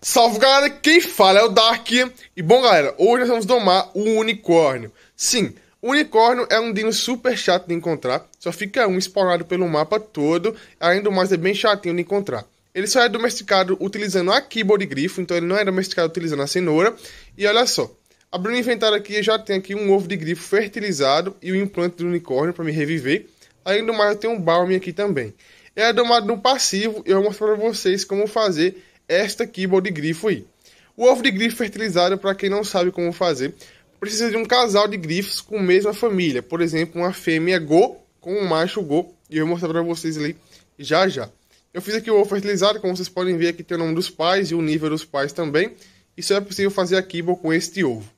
Salve galera, quem fala é o Dark. E bom galera, hoje nós vamos domar o unicórnio. Sim, o unicórnio é um dino super chato de encontrar, só fica um spawnado pelo mapa todo, ainda mais é bem chatinho de encontrar. Ele só é domesticado utilizando a Keyboard Grifo, então ele não é domesticado utilizando a cenoura. E olha só, abrindo o inventário aqui, já tem aqui um ovo de grifo fertilizado e o implante do unicórnio para me reviver. Além do mais, eu tenho um balme aqui também. é domado no passivo e eu vou mostrar para vocês como fazer esta kibble de grifo aí. O ovo de grifo fertilizado, para quem não sabe como fazer, precisa de um casal de grifos com a mesma família. Por exemplo, uma fêmea go com um macho go. E eu vou mostrar para vocês ali já já. Eu fiz aqui o ovo fertilizado, como vocês podem ver aqui tem o nome dos pais e o nível dos pais também. Isso é possível fazer a kibble com este ovo.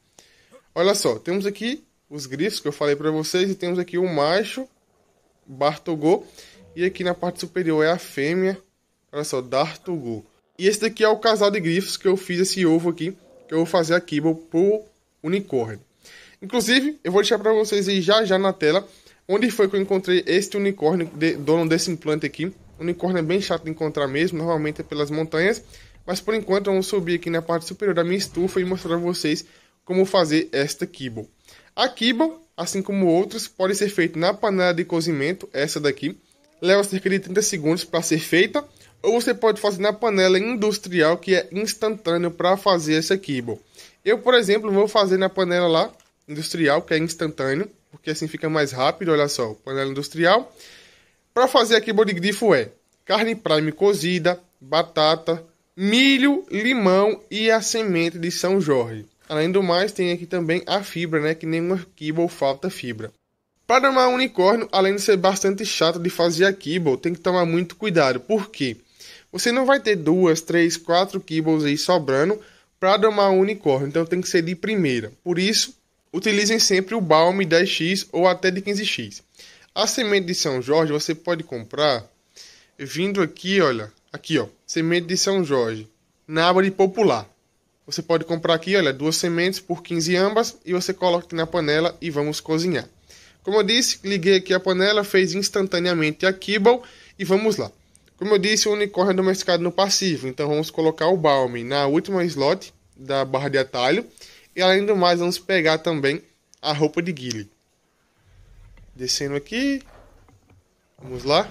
Olha só, temos aqui os grifos que eu falei para vocês e temos aqui o macho Bartogô e aqui na parte superior é a fêmea, olha só, Dartogô. E esse daqui é o casal de grifos que eu fiz esse ovo aqui, que eu vou fazer a Kibble pro unicórnio. Inclusive, eu vou deixar para vocês aí já já na tela onde foi que eu encontrei este unicórnio, de, dono desse implante aqui. O unicórnio é bem chato de encontrar mesmo, normalmente é pelas montanhas. Mas por enquanto eu vou subir aqui na parte superior da minha estufa e mostrar para vocês como fazer esta Kibble. A Kibble, assim como outras, pode ser feita na panela de cozimento, essa daqui. Leva cerca de 30 segundos para ser feita ou você pode fazer na panela industrial, que é instantâneo para fazer esse kibble Eu, por exemplo, vou fazer na panela lá, industrial, que é instantâneo, porque assim fica mais rápido, olha só, panela industrial. Para fazer a kibo de grifo é carne prime cozida, batata, milho, limão e a semente de São Jorge. Além do mais, tem aqui também a fibra, né, que nenhuma kibble falta fibra. Para domar um unicórnio, além de ser bastante chato de fazer a kibble, tem que tomar muito cuidado. Por quê? Você não vai ter duas, três, quatro kibbles aí sobrando para domar um unicórnio, então tem que ser de primeira. Por isso, utilizem sempre o balme 10x ou até de 15x. A semente de São Jorge você pode comprar vindo aqui, olha, aqui ó, semente de São Jorge, na aba de popular. Você pode comprar aqui, olha, duas sementes por 15 ambas e você coloca aqui na panela e vamos cozinhar. Como eu disse, liguei aqui a panela, fez instantaneamente a kibble e vamos lá. Como eu disse, o unicórnio é domesticado no passivo, então vamos colocar o Balme na última slot da barra de atalho. E além do mais, vamos pegar também a roupa de Guile. Descendo aqui. Vamos lá.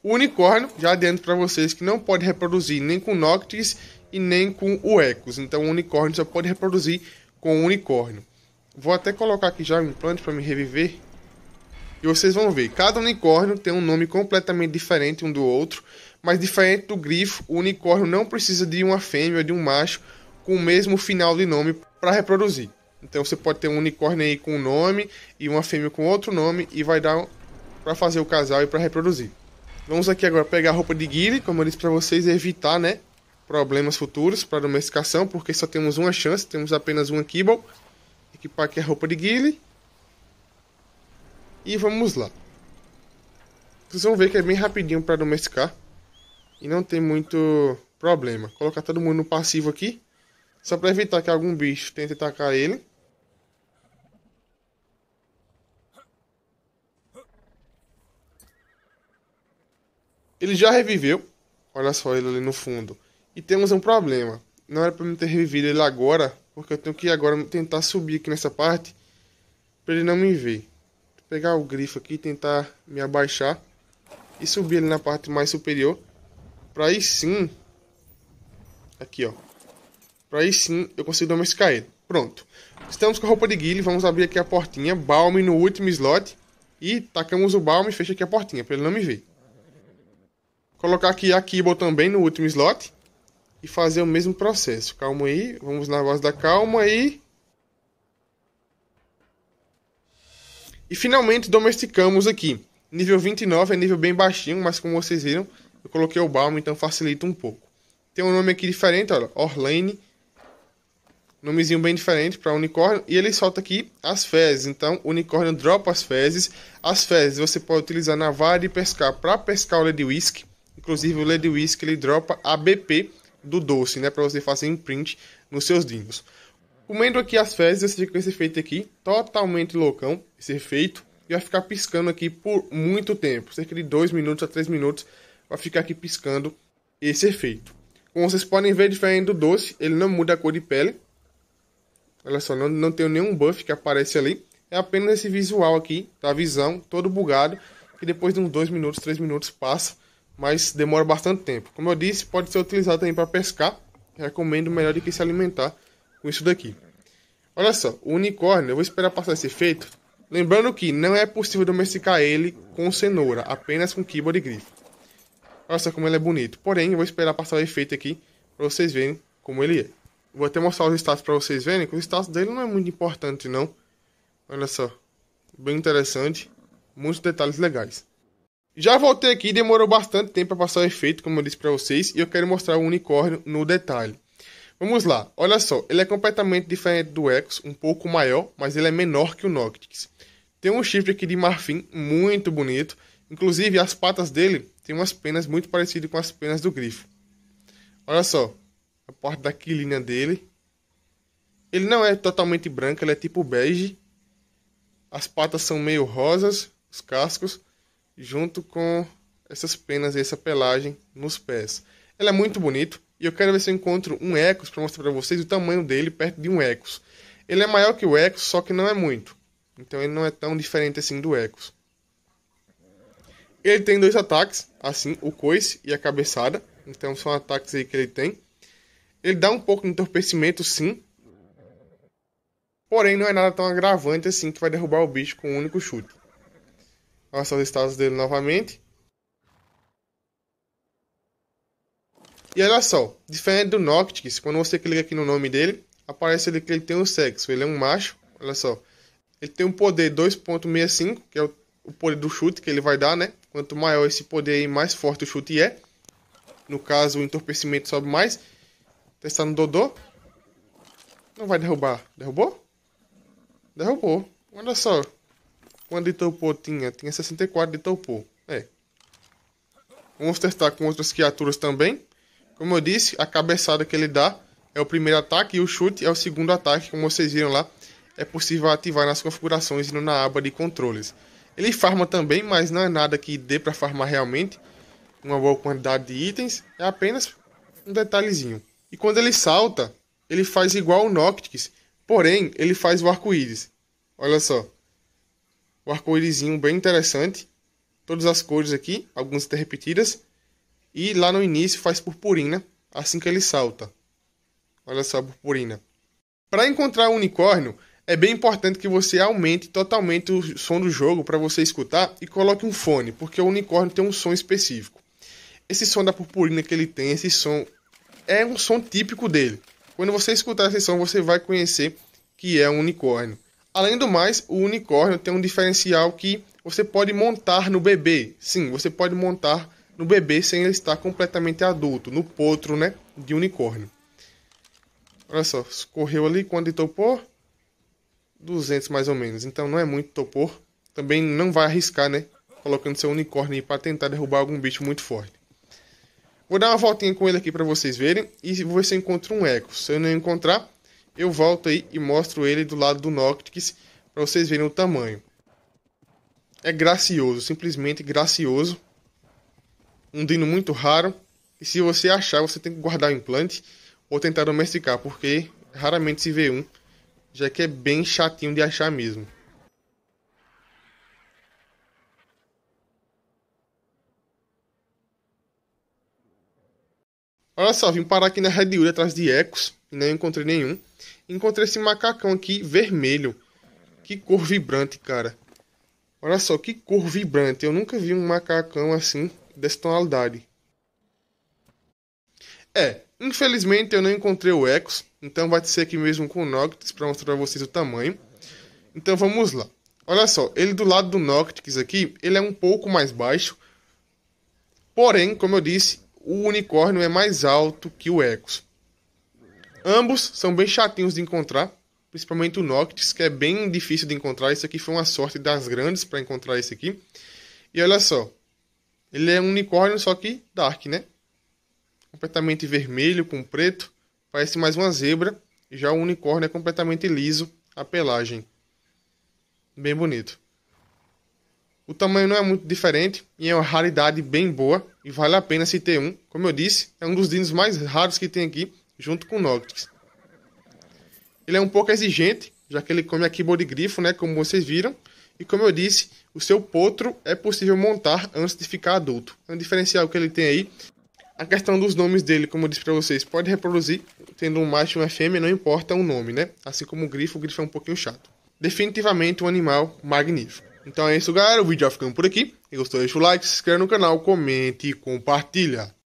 O unicórnio, já adianto para vocês que não pode reproduzir nem com Noctis e nem com o Ecos. Então o unicórnio só pode reproduzir com o unicórnio. Vou até colocar aqui já o implante para me reviver. E vocês vão ver, cada unicórnio tem um nome completamente diferente um do outro, mas diferente do grifo, o unicórnio não precisa de uma fêmea ou de um macho com o mesmo final de nome para reproduzir. Então você pode ter um unicórnio aí com um nome e uma fêmea com outro nome e vai dar para fazer o casal e para reproduzir. Vamos aqui agora pegar a roupa de guile, como eu disse para vocês, evitar, né, problemas futuros para domesticação, porque só temos uma chance, temos apenas uma kibble. Equipar aqui a roupa de guile. E vamos lá. Vocês vão ver que é bem rapidinho para domesticar. E não tem muito problema. Colocar todo mundo no passivo aqui. Só para evitar que algum bicho tente atacar ele. Ele já reviveu. Olha só ele ali no fundo. E temos um problema. Não era para eu ter revivido ele agora. Porque eu tenho que agora tentar subir aqui nessa parte. Para ele não me ver pegar o grifo aqui, tentar me abaixar e subir ele na parte mais superior. Para aí sim, aqui ó, para aí sim eu consigo domesticar ele. Pronto. Estamos com a roupa de guile, vamos abrir aqui a portinha, balme no último slot e tacamos o balme e fecha aqui a portinha, pra ele não me ver. Colocar aqui a Kibble também no último slot e fazer o mesmo processo. Calma aí, vamos na voz da calma e E finalmente domesticamos aqui. Nível 29 é nível bem baixinho, mas como vocês viram, eu coloquei o Balm, então facilita um pouco. Tem um nome aqui diferente, olha, Orlane. Nomezinho bem diferente para unicórnio. E ele solta aqui as fezes. Então, o unicórnio dropa as fezes. As fezes você pode utilizar na vara de pescar para pescar o Lady Whisk. Inclusive, o Lady Whisk ele dropa a BP do doce, né? Para você fazer imprint nos seus dinhos Comendo aqui as fezes, você fica com esse efeito aqui, totalmente loucão esse efeito e vai ficar piscando aqui por muito tempo, cerca de 2 minutos a 3 minutos, vai ficar aqui piscando esse efeito. Como vocês podem ver, diferente do doce, ele não muda a cor de pele. Olha só, não, não tem nenhum buff que aparece ali. É apenas esse visual aqui, da visão, todo bugado, que depois de uns 2 minutos, 3 minutos passa, mas demora bastante tempo. Como eu disse, pode ser utilizado também para pescar. Recomendo melhor do que se alimentar com isso daqui. Olha só, o unicórnio, eu vou esperar passar esse efeito Lembrando que não é possível domesticar ele com cenoura, apenas com quiba de grifo. Olha só como ele é bonito. Porém, eu vou esperar passar o efeito aqui para vocês verem como ele é. Vou até mostrar os status para vocês verem, que o status dele não é muito importante não. Olha só, bem interessante, muitos detalhes legais. Já voltei aqui, demorou bastante tempo para passar o efeito, como eu disse para vocês, e eu quero mostrar o unicórnio no detalhe. Vamos lá, olha só, ele é completamente diferente do Ecos, um pouco maior, mas ele é menor que o Noctix. Tem um chifre aqui de marfim muito bonito, inclusive as patas dele tem umas penas muito parecidas com as penas do grifo. Olha só, a parte da quilinha dele. Ele não é totalmente branco, ele é tipo bege. As patas são meio rosas, os cascos, junto com essas penas e essa pelagem nos pés. Ele é muito bonito, e eu quero ver se eu encontro um Ecos para mostrar para vocês o tamanho dele perto de um Ecos. Ele é maior que o Ecos, só que não é muito. Então ele não é tão diferente assim do Ecos. Ele tem dois ataques, assim, o coice e a cabeçada. Então são ataques aí que ele tem. Ele dá um pouco de entorpecimento, sim. Porém, não é nada tão agravante assim que vai derrubar o bicho com um único chute. Olha só os status dele novamente. E olha só, diferente do Noctis, quando você clica aqui no nome dele, aparece ali que ele tem um sexo, ele é um macho, olha só. Ele tem um poder 2.65, que é o, poder do chute que ele vai dar, né? Quanto maior esse poder aí, mais forte o chute é. No caso, o entorpecimento sobe mais. Testar no Dodô. Não vai derrubar. Derrubou? Derrubou. Olha só. Quando de Topô tinha? Tinha 64 de Topô. É. Vamos testar com outras criaturas também. Como eu disse, a cabeçada que ele dá é o primeiro ataque e o chute é o segundo ataque, como vocês viram lá. É possível ativar nas configurações e na aba de controles. Ele farma também, mas não é nada que dê para farmar realmente. Uma boa quantidade de itens, é apenas um detalhezinho. E quando ele salta, ele faz igual o Noctis, porém ele faz o arco-íris. Olha só. O arco-írisinho bem interessante. Todas as cores aqui, algumas até repetidas. E lá no início faz purpurina né? assim que ele salta. Olha só a purpurina. Para encontrar o unicórnio, é bem importante que você aumente totalmente o som do jogo para você escutar e coloque um fone, porque o unicórnio tem um som específico. Esse som da purpurina que ele tem, esse som é um som típico dele. Quando você escutar esse som, você vai conhecer que é um unicórnio. Além do mais, o unicórnio tem um diferencial que você pode montar no bebê. Sim, você pode montar no bebê sem ele estar completamente adulto, no potro, né, de unicórnio. Olha só, correu ali quando de topou 200 mais ou menos. Então não é muito topor. Também não vai arriscar, né, colocando seu unicórnio aí para tentar derrubar algum bicho muito forte. Vou dar uma voltinha com ele aqui para vocês verem e ver se eu encontro um eco. Se eu não encontrar, eu volto aí e mostro ele do lado do Noctis para vocês verem o tamanho. É gracioso, simplesmente gracioso um dino muito raro. E se você achar, você tem que guardar o implante ou tentar domesticar, porque raramente se vê um, já que é bem chatinho de achar mesmo. Olha só, vim parar aqui na Redwood atrás de ecos e não encontrei nenhum. Encontrei esse macacão aqui vermelho. Que cor vibrante, cara. Olha só, que cor vibrante. Eu nunca vi um macacão assim dessa tonalidade. É, infelizmente eu não encontrei o Ecos, então vai ser aqui mesmo com o Noctis para mostrar para vocês o tamanho. Então vamos lá. Olha só, ele do lado do Noctis aqui, ele é um pouco mais baixo. Porém, como eu disse, o unicórnio é mais alto que o Ecos. Ambos são bem chatinhos de encontrar, principalmente o Noctis, que é bem difícil de encontrar. Isso aqui foi uma sorte das grandes para encontrar esse aqui. E olha só, ele é um unicórnio, só que dark, né? Completamente vermelho com preto, parece mais uma zebra. Já o unicórnio é completamente liso, a pelagem. Bem bonito. O tamanho não é muito diferente e é uma raridade bem boa e vale a pena se ter um. Como eu disse, é um dos dinos mais raros que tem aqui, junto com o Noctis. Ele é um pouco exigente, já que ele come aqui de grifo, né, como vocês viram. E como eu disse, o seu potro é possível montar antes de ficar adulto. É um diferencial que ele tem aí. A questão dos nomes dele, como eu disse para vocês, pode reproduzir, tendo um macho e uma fêmea, não importa o nome, né? Assim como o grifo, o grifo é um pouquinho chato. Definitivamente um animal magnífico. Então é isso, galera. O vídeo vai ficando por aqui. Se gostou, deixa o like, se inscreve no canal, comente e compartilha.